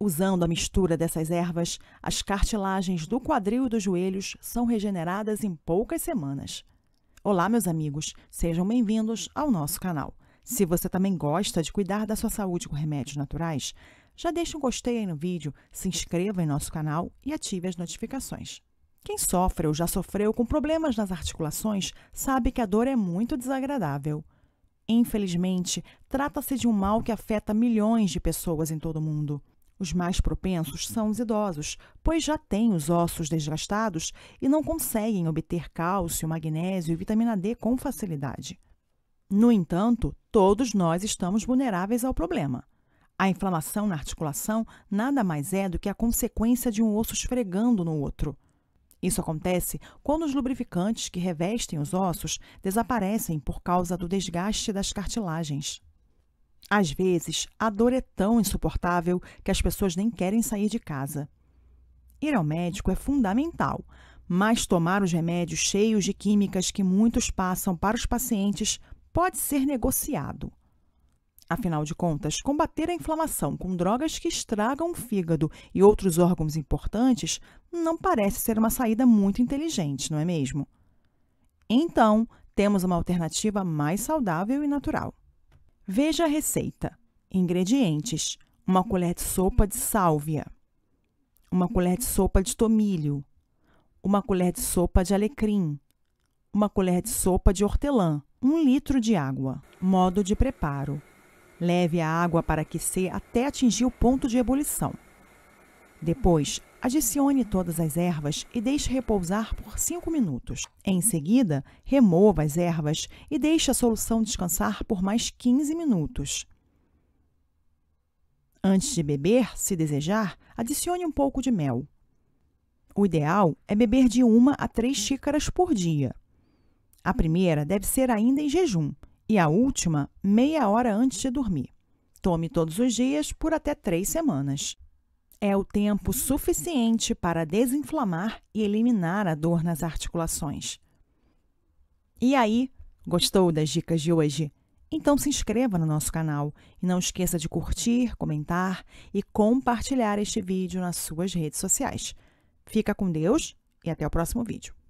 Usando a mistura dessas ervas, as cartilagens do quadril e dos joelhos são regeneradas em poucas semanas. Olá, meus amigos, sejam bem-vindos ao nosso canal. Se você também gosta de cuidar da sua saúde com remédios naturais, já deixe um gostei aí no vídeo, se inscreva em nosso canal e ative as notificações. Quem sofre ou já sofreu com problemas nas articulações sabe que a dor é muito desagradável. Infelizmente, trata-se de um mal que afeta milhões de pessoas em todo o mundo. Os mais propensos são os idosos, pois já têm os ossos desgastados e não conseguem obter cálcio, magnésio e vitamina D com facilidade. No entanto, todos nós estamos vulneráveis ao problema. A inflamação na articulação nada mais é do que a consequência de um osso esfregando no outro. Isso acontece quando os lubrificantes que revestem os ossos desaparecem por causa do desgaste das cartilagens. Às vezes, a dor é tão insuportável que as pessoas nem querem sair de casa. Ir ao médico é fundamental, mas tomar os remédios cheios de químicas que muitos passam para os pacientes pode ser negociado. Afinal de contas, combater a inflamação com drogas que estragam o fígado e outros órgãos importantes não parece ser uma saída muito inteligente, não é mesmo? Então, temos uma alternativa mais saudável e natural. Veja a receita. Ingredientes: uma colher de sopa de sálvia, uma colher de sopa de tomilho, uma colher de sopa de alecrim, uma colher de sopa de hortelã, um litro de água. Modo de preparo: leve a água para aquecer até atingir o ponto de ebulição. Depois, adicione todas as ervas e deixe repousar por 5 minutos. Em seguida, remova as ervas e deixe a solução descansar por mais 15 minutos. Antes de beber, se desejar, adicione um pouco de mel. O ideal é beber de uma a três xícaras por dia. A primeira deve ser ainda em jejum e a última meia hora antes de dormir. Tome todos os dias por até três semanas é o tempo suficiente para desinflamar e eliminar a dor nas articulações. E aí, gostou das dicas de hoje? Então se inscreva no nosso canal e não esqueça de curtir, comentar e compartilhar este vídeo nas suas redes sociais. Fica com Deus e até o próximo vídeo.